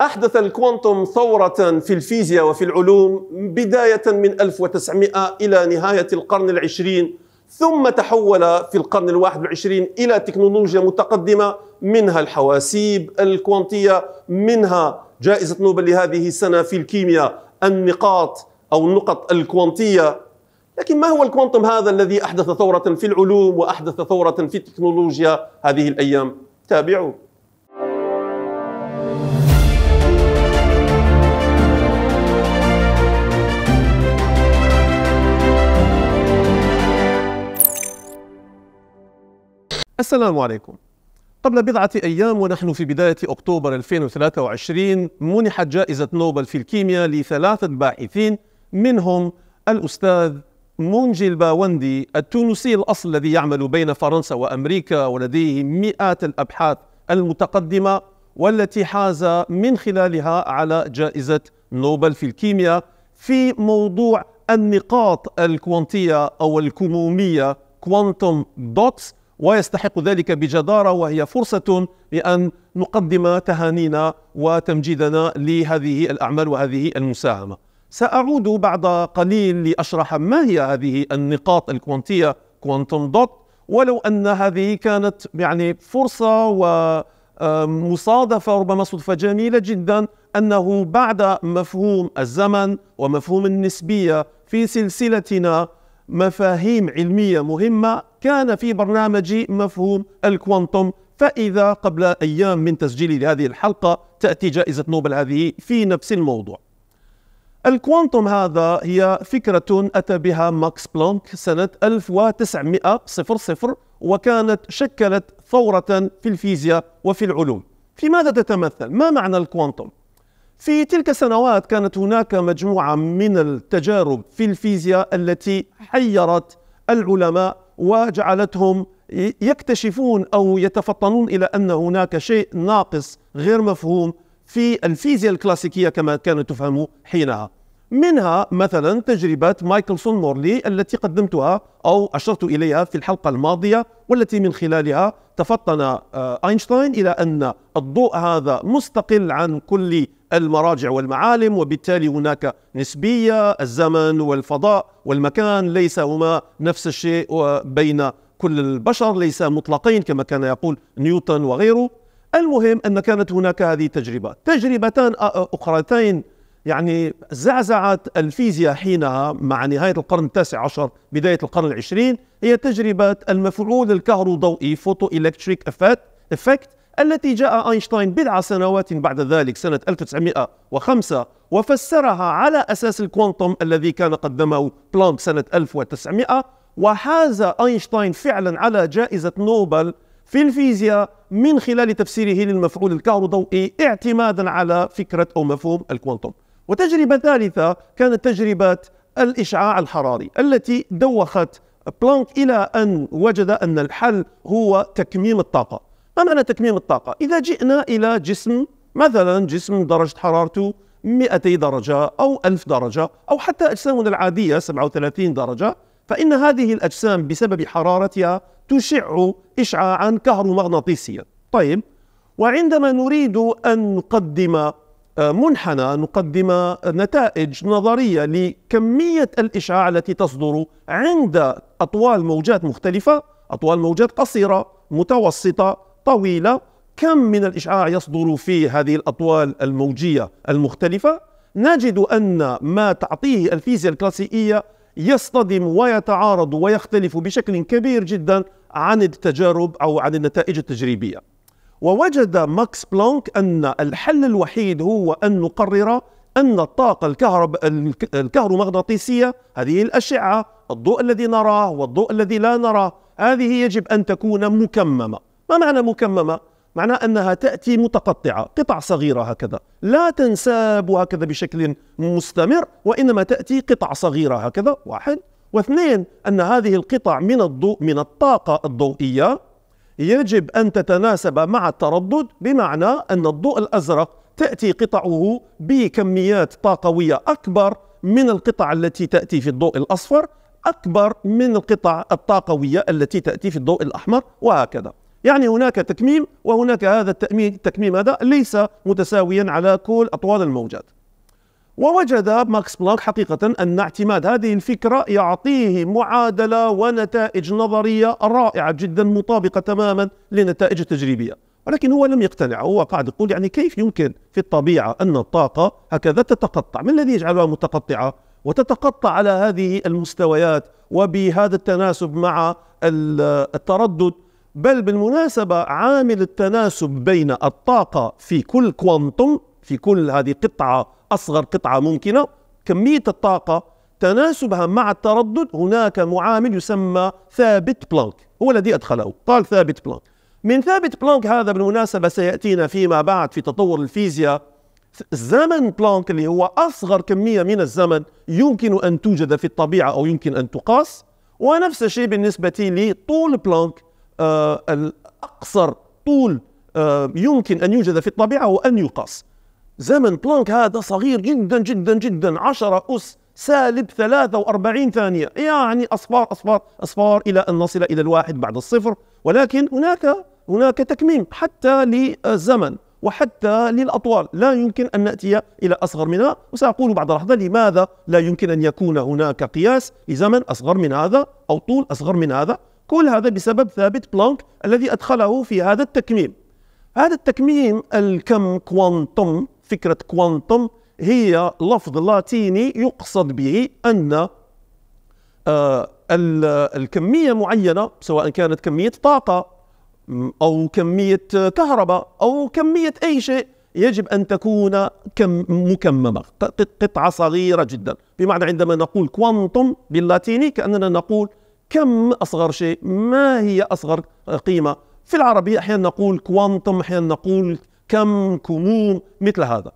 أحدث الكوانتم ثورة في الفيزياء وفي العلوم بداية من 1900 إلى نهاية القرن العشرين ثم تحول في القرن الواحد والعشرين إلى تكنولوجيا متقدمة منها الحواسيب الكوانتية منها جائزة نوبل لهذه السنة في الكيمياء النقاط أو النقط الكوانتية لكن ما هو الكوانتم هذا الذي أحدث ثورة في العلوم وأحدث ثورة في التكنولوجيا هذه الأيام تابعوا السلام عليكم قبل بضعة أيام ونحن في بداية أكتوبر 2023 منحت جائزة نوبل في الكيمياء لثلاثة باحثين منهم الأستاذ مونجي الباوندي التونسي الأصل الذي يعمل بين فرنسا وأمريكا ولديه مئات الأبحاث المتقدمة والتي حاز من خلالها على جائزة نوبل في الكيمياء في موضوع النقاط الكوانتية أو الكمومية كوانتوم دوتس ويستحق ذلك بجدارة وهي فرصة لأن نقدم تهانينا وتمجيدنا لهذه الأعمال وهذه المساهمة سأعود بعد قليل لأشرح ما هي هذه النقاط الكوانتية كوانتم دوت ولو أن هذه كانت يعني فرصة و مصادفة ربما صدفة جميلة جدا أنه بعد مفهوم الزمن ومفهوم النسبية في سلسلتنا مفاهيم علمية مهمة كان في برنامجي مفهوم الكوانتم فإذا قبل أيام من تسجيل هذه الحلقة تأتي جائزة نوبل هذه في نفس الموضوع الكوانتم هذا هي فكرة أتى بها ماكس بلانك سنة 1900 وكانت شكلت ثورة في الفيزياء وفي العلوم في ماذا تتمثل؟ ما معنى الكوانتم؟ في تلك السنوات كانت هناك مجموعة من التجارب في الفيزياء التي حيرت العلماء وجعلتهم يكتشفون أو يتفطنون إلى أن هناك شيء ناقص غير مفهوم في الفيزياء الكلاسيكية كما كانت تفهم حينها منها مثلا تجربة مايكلسون مورلي التي قدمتها أو أشرت إليها في الحلقة الماضية والتي من خلالها تفطن آه، أينشتاين إلى أن الضوء هذا مستقل عن كل المراجع والمعالم وبالتالي هناك نسبية الزمن والفضاء والمكان ليس هما نفس الشيء بين كل البشر ليس مطلقين كما كان يقول نيوتن وغيره المهم أن كانت هناك هذه التجربة تجربتان آه، آه، أخرتين يعني زعزعت الفيزياء حينها مع نهاية القرن التاسع عشر بداية القرن العشرين هي تجربة المفعول الكهروضوئي فوتو إلكتريك إفكت التي جاء أينشتاين بضع سنوات بعد ذلك سنة 1905 وفسرها على أساس الكوانتم الذي كان قدمه بلانك سنة 1900 وحاز أينشتاين فعلا على جائزة نوبل في الفيزياء من خلال تفسيره للمفعول الكهروضوئي اعتمادا على فكرة أو مفهوم الكوانتم وتجربة ثالثة كانت تجربة الإشعاع الحراري التي دوخت بلانك إلى أن وجد أن الحل هو تكميم الطاقة ما معنى تكميم الطاقة؟ إذا جئنا إلى جسم مثلا جسم درجة حرارته 200 درجة أو 1000 درجة أو حتى أجسامنا العادية 37 درجة فإن هذه الأجسام بسبب حرارتها تشع إشعاعا كهرومغناطيسيا طيب وعندما نريد أن نقدم منحنى نقدم نتائج نظرية لكمية الإشعاع التي تصدر عند أطوال موجات مختلفة أطوال موجات قصيرة متوسطة طويلة كم من الإشعاع يصدر في هذه الأطوال الموجية المختلفة نجد أن ما تعطيه الفيزياء الكلاسيكية يصطدم ويتعارض ويختلف بشكل كبير جدا عن التجارب أو عن النتائج التجريبية ووجد ماكس بلانك أن الحل الوحيد هو أن نقرر أن الطاقة الكهرب... الكهرومغناطيسية هذه الأشعة الضوء الذي نراه والضوء الذي لا نراه هذه يجب أن تكون مكممة ما معنى مكممة؟ معناه أنها تأتي متقطعة قطع صغيرة هكذا لا تنساب هكذا بشكل مستمر وإنما تأتي قطع صغيرة هكذا واحد واثنين أن هذه القطع من الضوء من الطاقة الضوئية يجب أن تتناسب مع التردد بمعنى أن الضوء الأزرق تأتي قطعه بكميات طاقوية أكبر من القطع التي تأتي في الضوء الأصفر أكبر من القطع الطاقوية التي تأتي في الضوء الأحمر وهكذا يعني هناك تكميم وهناك هذا التكميم هذا ليس متساويا على كل أطوال الموجات ووجد ماكس بلانك حقيقة أن اعتماد هذه الفكرة يعطيه معادلة ونتائج نظرية رائعة جدا مطابقة تماما للنتائج التجريبية ولكن هو لم يقتنع هو قاعد يقول يعني كيف يمكن في الطبيعة أن الطاقة هكذا تتقطع ما الذي يجعلها متقطعة وتتقطع على هذه المستويات وبهذا التناسب مع التردد بل بالمناسبة عامل التناسب بين الطاقة في كل كوانتم في كل هذه قطعة أصغر قطعة ممكنة كمية الطاقة تناسبها مع التردد هناك معامل يسمى ثابت بلانك هو الذي أدخله قال ثابت بلانك من ثابت بلانك هذا بالمناسبة سيأتينا فيما بعد في تطور الفيزياء زمن بلانك اللي هو أصغر كمية من الزمن يمكن أن توجد في الطبيعة أو يمكن أن تقاس ونفس الشيء بالنسبة لطول بلانك آه الأقصر طول آه يمكن أن يوجد في الطبيعة وأن يقاس زمن بلانك هذا صغير جدا جدا جدا 10 أس سالب 43 ثانية يعني أصفار أصفار أصفار إلى أن نصل إلى الواحد بعد الصفر ولكن هناك هناك تكميم حتى للزمن وحتى للأطوال لا يمكن أن نأتي إلى أصغر منها وسأقول بعد لحظة لماذا لا يمكن أن يكون هناك قياس لزمن أصغر من هذا أو طول أصغر من هذا كل هذا بسبب ثابت بلانك الذي أدخله في هذا التكميم هذا التكميم الكم كوانتم فكرة كوانتم هي لفظ لاتيني يقصد به أن آه، الكمية معينة سواء كانت كمية طاقة أو كمية كهرباء أو كمية أي شيء يجب أن تكون كم مكممة قطعة صغيرة جدا بمعنى عندما نقول كوانتم باللاتيني كأننا نقول كم أصغر شيء ما هي أصغر قيمة في العربية أحيانا نقول كوانتم أحيانا نقول كم كموم مثل هذا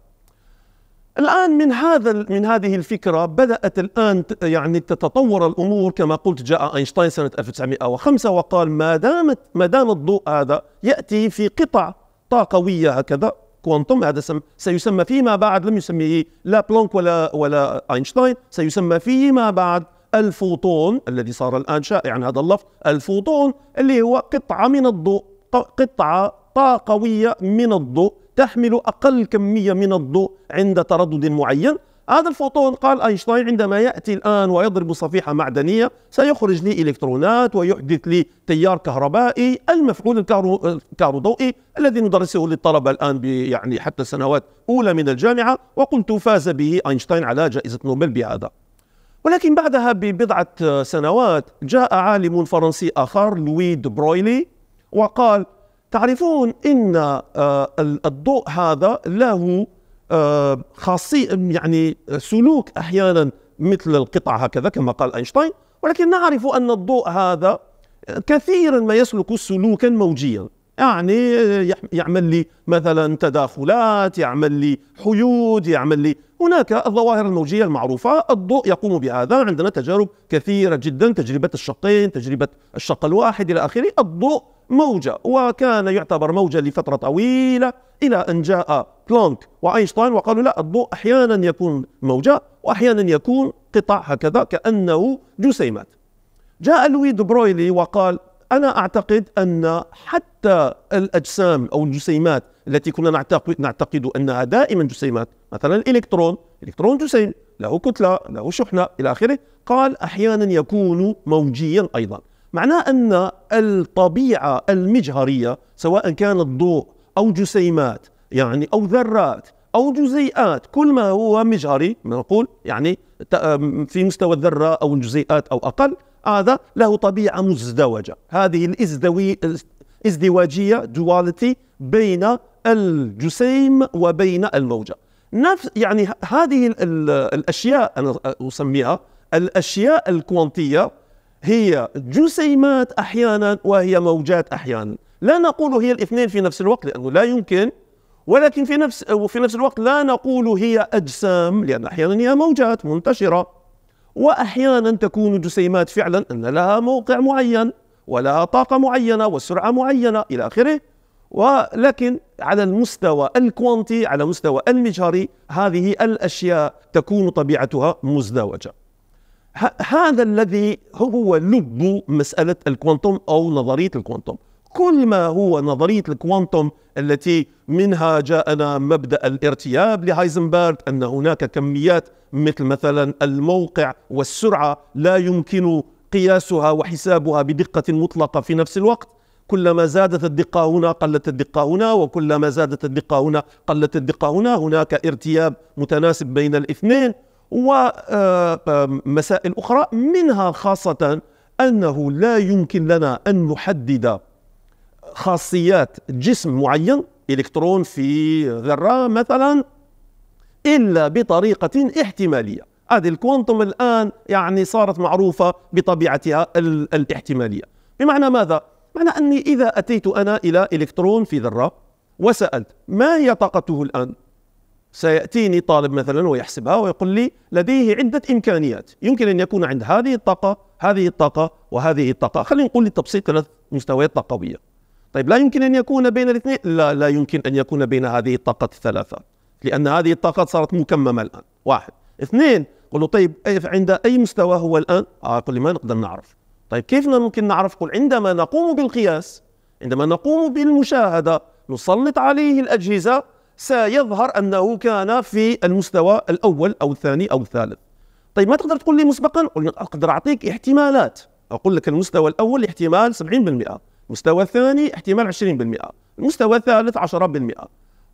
الآن من هذا من هذه الفكرة بدأت الآن يعني تتطور الأمور كما قلت جاء أينشتاين سنة 1905 وقال ما دامت ما دام الضوء هذا يأتي في قطع طاقوية هكذا كوانتم هذا سيسمى فيما بعد لم يسميه لا بلانك ولا ولا أينشتاين سيسمى فيما بعد الفوتون الذي صار الآن شائعا هذا اللفظ الفوتون اللي هو قطعة من الضوء قطعة طاقة قوية من الضوء تحمل أقل كمية من الضوء عند تردد معين هذا الفوتون قال أينشتاين عندما يأتي الآن ويضرب صفيحة معدنية سيخرج لي إلكترونات ويحدث لي تيار كهربائي المفعول الكهروضوئي الذي ندرسه للطلبة الآن يعني حتى سنوات أولى من الجامعة وقلت فاز به أينشتاين على جائزة نوبل بهذا ولكن بعدها ببضعة سنوات جاء عالم فرنسي آخر لويد برويلي وقال تعرفون ان آه، الضوء هذا له آه، خاصية يعني سلوك أحيانا مثل القطع هكذا كما قال أينشتاين ولكن نعرف أن الضوء هذا كثيرا ما يسلك سلوكا موجيا يعني يعمل لي مثلا تداخلات يعمل لي حيود يعمل لي هناك الظواهر الموجية المعروفة الضوء يقوم بهذا عندنا تجارب كثيرة جدا تجربة الشقين تجربة الشق الواحد إلى آخره الضوء موجة وكان يعتبر موجة لفترة طويلة إلى أن جاء بلانك وأينشتاين وقالوا لا الضوء أحيانا يكون موجة وأحيانا يكون قطع هكذا كأنه جسيمات جاء لويد برويلي وقال انا اعتقد ان حتى الاجسام او الجسيمات التي كنا نعتقد نعتقد انها دائما جسيمات مثلا الالكترون الكترون جسيم له كتله له شحنه الى اخره قال احيانا يكون موجيا ايضا معناه ان الطبيعه المجهريه سواء كانت ضوء او جسيمات يعني او ذرات او جزيئات كل ما هو مجهري نقول يعني في مستوى الذره او الجزيئات او اقل هذا له طبيعة مزدوجة هذه الازدوي ازدواجية دواليتي بين الجسيم وبين الموجة نفس يعني هذه الأشياء أنا أسميها الأشياء الكوانتية هي جسيمات أحيانا وهي موجات أحيانا لا نقول هي الاثنين في نفس الوقت لأنه لا يمكن ولكن في نفس وفي نفس الوقت لا نقول هي أجسام لأن أحيانا هي موجات منتشرة وأحيانا تكون جسيمات فعلا أن لها موقع معين ولها طاقة معينة وسرعة معينة إلى آخره ولكن على المستوى الكوانتي على مستوى المجهري هذه الأشياء تكون طبيعتها مزدوجة هذا الذي هو لب مسألة الكوانتم أو نظرية الكوانتم كل ما هو نظرية الكوانتوم التي منها جاءنا مبدأ الارتياب لهايزنبرغ أن هناك كميات مثل مثلا الموقع والسرعة لا يمكن قياسها وحسابها بدقة مطلقة في نفس الوقت كلما زادت الدقة هنا قلت الدقة هنا وكلما زادت الدقة هنا قلت الدقة هنا هناك ارتياب متناسب بين الاثنين ومسائل آه، آه، أخرى منها خاصة أنه لا يمكن لنا أن نحدد خاصيات جسم معين إلكترون في ذرة مثلا إلا بطريقة احتمالية هذه الكوانتم الآن يعني صارت معروفة بطبيعتها الاحتمالية بمعنى ماذا؟ معنى أني إذا أتيت أنا إلى إلكترون في ذرة وسألت ما هي طاقته الآن؟ سيأتيني طالب مثلا ويحسبها ويقول لي لديه عدة إمكانيات يمكن أن يكون عند هذه الطاقة هذه الطاقة وهذه الطاقة خلينا نقول للتبسيط ثلاث مستويات طاقوية طيب لا يمكن أن يكون بين الاثنين لا لا يمكن أن يكون بين هذه الطاقات الثلاثة لأن هذه الطاقات صارت مكممة الآن واحد اثنين قلوا له طيب عند أي مستوى هو الآن آه قل لي ما نقدر نعرف طيب كيف ممكن نعرف قل عندما نقوم بالقياس عندما نقوم بالمشاهدة نسلط عليه الأجهزة سيظهر أنه كان في المستوى الأول أو الثاني أو الثالث طيب ما تقدر تقول لي مسبقا أقدر أعطيك احتمالات أقول لك المستوى الأول احتمال 70% المستوى الثاني احتمال 20% المستوى الثالث 10%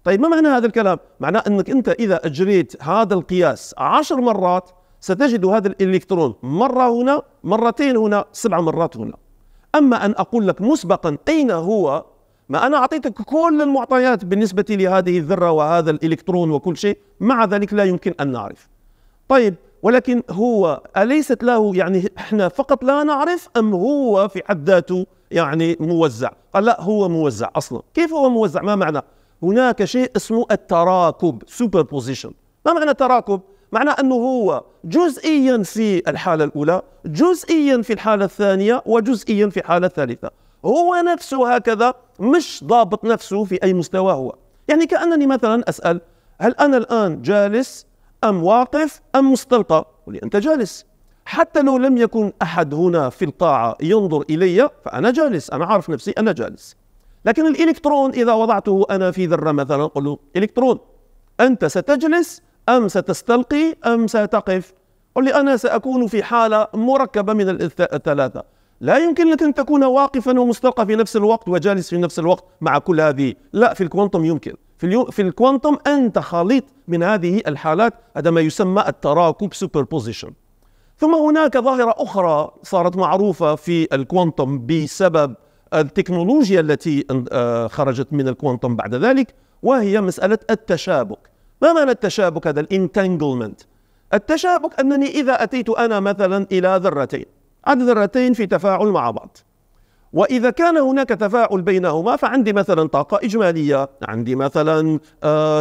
طيب ما معنى هذا الكلام؟ معناه انك انت اذا اجريت هذا القياس 10 مرات ستجد هذا الالكترون مره هنا مرتين هنا سبع مرات هنا اما ان اقول لك مسبقا اين هو ما انا اعطيتك كل المعطيات بالنسبه لهذه الذره وهذا الالكترون وكل شيء مع ذلك لا يمكن ان نعرف طيب ولكن هو اليست له يعني احنا فقط لا نعرف ام هو في حد ذاته يعني موزع قال لا هو موزع أصلا كيف هو موزع ما معنى هناك شيء اسمه التراكب سوبر بوزيشن ما معنى تراكب معنى أنه هو جزئيا في الحالة الأولى جزئيا في الحالة الثانية وجزئيا في الحالة الثالثة هو نفسه هكذا مش ضابط نفسه في أي مستوى هو يعني كأنني مثلا أسأل هل أنا الآن جالس أم واقف أم مستلقى ولي أنت جالس حتى لو لم يكن أحد هنا في القاعة ينظر إلي فأنا جالس أنا عارف نفسي أنا جالس لكن الإلكترون إذا وضعته أنا في ذرة مثلا أقول له إلكترون أنت ستجلس أم ستستلقي أم ستقف قل لي أنا سأكون في حالة مركبة من الثلاثة لا يمكن لك أن تكون واقفا ومستلقى في نفس الوقت وجالس في نفس الوقت مع كل هذه لا في الكوانتم يمكن في, اليو... في الكوانتم أنت خليط من هذه الحالات هذا ما يسمى التراكب سوبر بوزيشن ثم هناك ظاهرة أخرى صارت معروفة في الكوانتم بسبب التكنولوجيا التي آه، خرجت من الكوانتم بعد ذلك وهي مسألة التشابك ما معنى التشابك هذا الانتانجلمنت التشابك أنني إذا أتيت أنا مثلا إلى ذرتين عد ذرتين في تفاعل مع بعض وإذا كان هناك تفاعل بينهما فعندي مثلا طاقة إجمالية عندي مثلا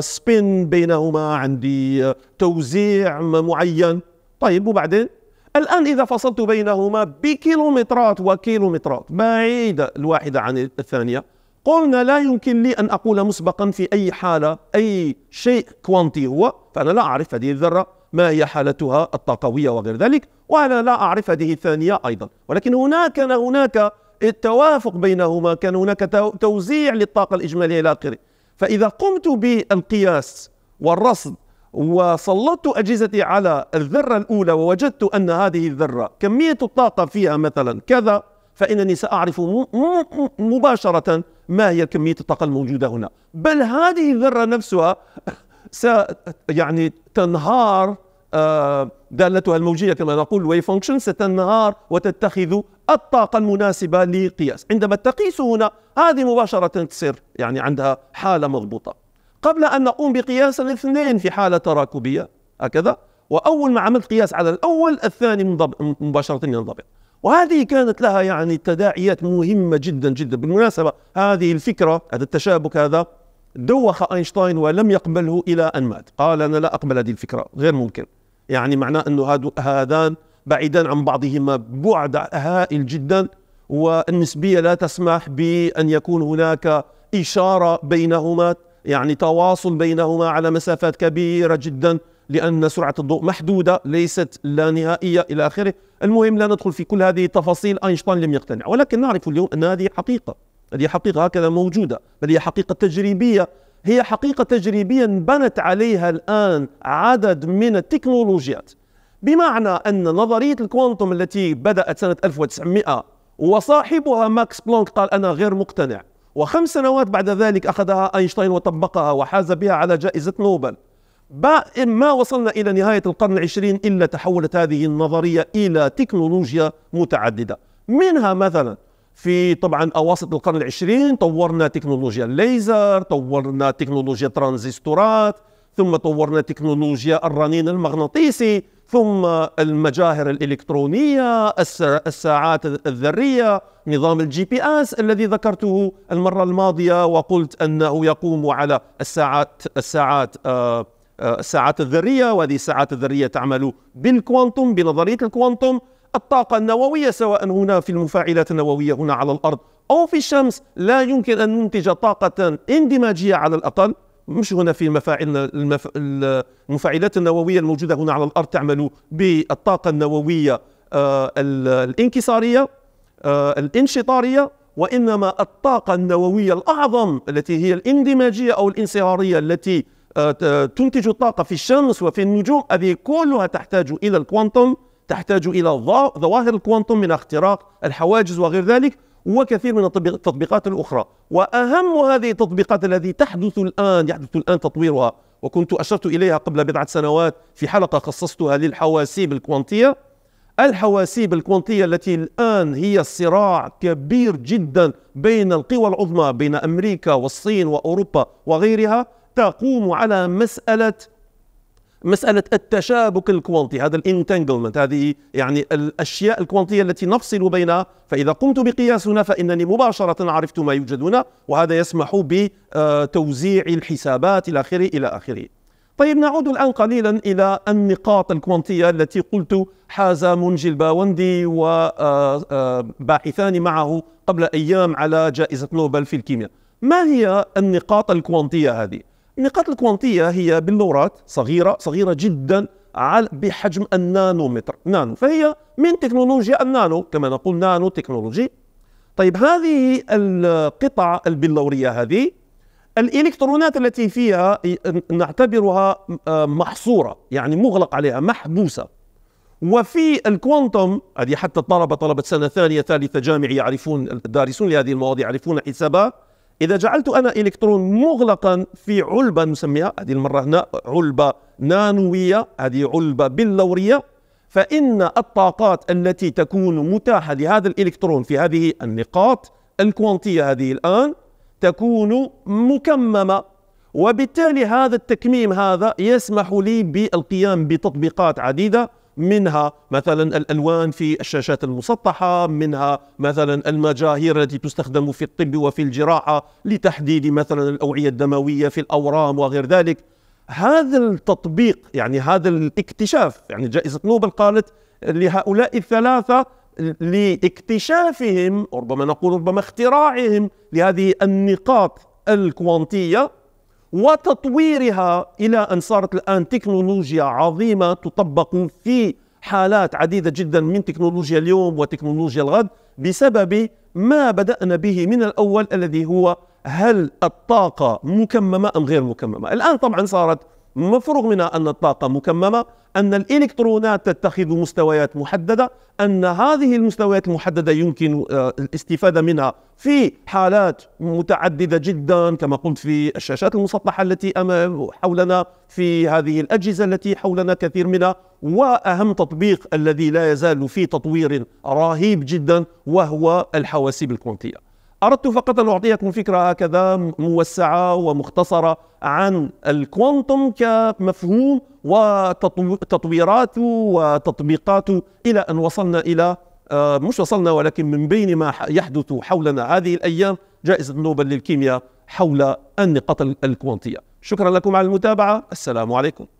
سبين آه، بينهما عندي آه، توزيع معين طيب وبعدين الآن إذا فصلت بينهما بكيلومترات وكيلومترات بعيدة الواحدة عن الثانية قلنا لا يمكن لي أن أقول مسبقا في أي حالة أي شيء كوانتي هو فأنا لا أعرف هذه الذرة ما هي حالتها الطاقوية وغير ذلك وأنا لا أعرف هذه الثانية أيضا ولكن هناك كان هناك التوافق بينهما كان هناك توزيع للطاقة الإجمالية إلى آخره فإذا قمت بالقياس والرصد وسلطت أجهزتي على الذرة الأولى ووجدت أن هذه الذرة كمية الطاقة فيها مثلا كذا فإنني سأعرف مباشرة ما هي كمية الطاقة الموجودة هنا بل هذه الذرة نفسها س يعني تنهار آه، دالتها الموجية كما نقول wave فانكشن ستنهار وتتخذ الطاقة المناسبة للقياس عندما تقيس هنا هذه مباشرة تصير يعني عندها حالة مضبوطة قبل أن نقوم بقياس الاثنين في حالة تراكبية هكذا وأول ما عملت قياس على الأول الثاني مباشرة ينضبط وهذه كانت لها يعني تداعيات مهمة جدا جدا بالمناسبة هذه الفكرة هذا التشابك هذا دوخ أينشتاين ولم يقبله إلى أن مات قال أنا لا أقبل هذه الفكرة غير ممكن يعني معناه أنه هذان بعيدان عن بعضهما بعد هائل جدا والنسبية لا تسمح بأن يكون هناك إشارة بينهما يعني تواصل بينهما على مسافات كبيرة جدا لأن سرعة الضوء محدودة ليست لا نهائية إلى آخره المهم لا ندخل في كل هذه التفاصيل أينشتاين لم يقتنع ولكن نعرف اليوم أن هذه حقيقة هذه حقيقة هكذا موجودة بل هي حقيقة تجريبية هي حقيقة تجريبية انبنت عليها الآن عدد من التكنولوجيات بمعنى أن نظرية الكوانتم التي بدأت سنة 1900 وصاحبها ماكس بلانك قال أنا غير مقتنع وخمس سنوات بعد ذلك أخذها أينشتاين وطبقها وحاز بها على جائزة نوبل ما وصلنا إلى نهاية القرن العشرين إلا تحولت هذه النظرية إلى تكنولوجيا متعددة منها مثلا في طبعا أواسط القرن العشرين طورنا تكنولوجيا الليزر طورنا تكنولوجيا ترانزستورات ثم طورنا تكنولوجيا الرنين المغناطيسي ثم المجاهر الإلكترونية الساعات الذرية نظام الجي بي اس الذي ذكرته المرة الماضية وقلت أنه يقوم على الساعات الساعات آه، آه، الساعات الذرية وهذه الساعات الذرية تعمل بالكوانتم بنظرية الكوانتم الطاقة النووية سواء هنا في المفاعلات النووية هنا على الأرض أو في الشمس لا يمكن أن ننتج طاقة اندماجية على الأقل مش هنا في المفاعل المف... المفاعلات النوويه الموجوده هنا على الارض تعمل بالطاقه النوويه آه، الانكساريه آه، الانشطاريه وانما الطاقه النوويه الاعظم التي هي الاندماجيه او الانصهاريه التي آه، تنتج الطاقه في الشمس وفي النجوم هذه كلها تحتاج الى الكوانتم تحتاج الى ظواهر الكوانتم من اختراق الحواجز وغير ذلك وكثير من التطبيقات الأخرى وأهم هذه التطبيقات التي تحدث الآن يحدث الآن تطويرها وكنت أشرت إليها قبل بضعة سنوات في حلقة خصصتها للحواسيب الكوانتية الحواسيب الكوانتية التي الآن هي صراع كبير جدا بين القوى العظمى بين أمريكا والصين وأوروبا وغيرها تقوم على مسألة مسألة التشابك الكوانتي هذا الانتنجلمنت هذه يعني الأشياء الكوانتية التي نفصل بينها فإذا قمت بقياس هنا فإنني مباشرة عرفت ما يوجد هنا وهذا يسمح بتوزيع الحسابات إلى آخره إلى آخره طيب نعود الآن قليلا إلى النقاط الكوانتية التي قلت حاز منجي الباوندي وباحثان آه، آه، معه قبل أيام على جائزة نوبل في الكيمياء ما هي النقاط الكوانتية هذه؟ النقاط الكوانتيه هي بلورات صغيره صغيره جدا على بحجم النانومتر نانو فهي من تكنولوجيا النانو كما نقول نانو تكنولوجي طيب هذه القطع البلوريه هذه الالكترونات التي فيها نعتبرها محصوره يعني مغلق عليها محبوسه وفي الكوانتم هذه حتى الطلبه طلبه سنه ثانيه ثالثه جامعي يعرفون الدارسون لهذه المواضيع يعرفون حسابها إذا جعلت أنا إلكترون مغلقا في علبة نسميها هذه المرة هنا علبة نانوية هذه علبة بلورية فإن الطاقات التي تكون متاحة لهذا الإلكترون في هذه النقاط الكوانتية هذه الآن تكون مكممة وبالتالي هذا التكميم هذا يسمح لي بالقيام بتطبيقات عديدة منها مثلا الألوان في الشاشات المسطحة منها مثلا المجاهير التي تستخدم في الطب وفي الجراحة لتحديد مثلا الأوعية الدموية في الأورام وغير ذلك هذا التطبيق يعني هذا الاكتشاف يعني جائزة نوبل قالت لهؤلاء الثلاثة لاكتشافهم ربما نقول ربما اختراعهم لهذه النقاط الكوانتية وتطويرها إلى أن صارت الآن تكنولوجيا عظيمة تطبق في حالات عديدة جدا من تكنولوجيا اليوم وتكنولوجيا الغد بسبب ما بدأنا به من الأول الذي هو هل الطاقة مكممة أم غير مكممة الآن طبعا صارت مفروغ منها أن الطاقة مكممة أن الإلكترونات تتخذ مستويات محددة أن هذه المستويات المحددة يمكن آه، الاستفادة منها في حالات متعددة جدا كما قلت في الشاشات المسطحة التي أمام حولنا في هذه الأجهزة التي حولنا كثير منها وأهم تطبيق الذي لا يزال في تطوير رهيب جدا وهو الحواسيب الكونتية أردت فقط أن أعطيكم فكرة هكذا موسعة ومختصرة عن الكوانتم كمفهوم وتطويراته وتطبيقاته إلى أن وصلنا إلى آه، مش وصلنا ولكن من بين ما يحدث حولنا هذه الأيام جائزة نوبل للكيمياء حول النقاط الكوانتية شكرا لكم على المتابعة السلام عليكم